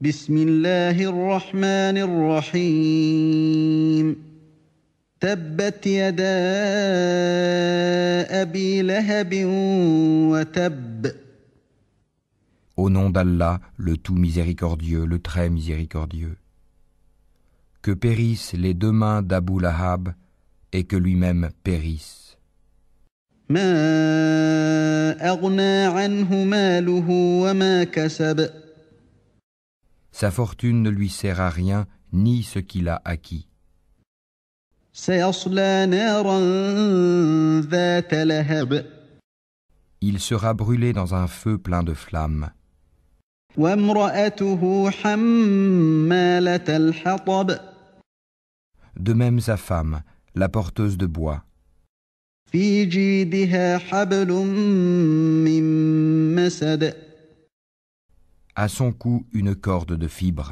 Au nom d'Allah, le tout miséricordieux, le très miséricordieux. Que périssent les deux mains d'Abu Lahab et que lui-même périsse. Sa fortune ne lui sert à rien, ni ce qu'il a acquis. Il sera brûlé dans un feu plein de flammes. De même sa femme, la porteuse de bois à son cou une corde de fibre.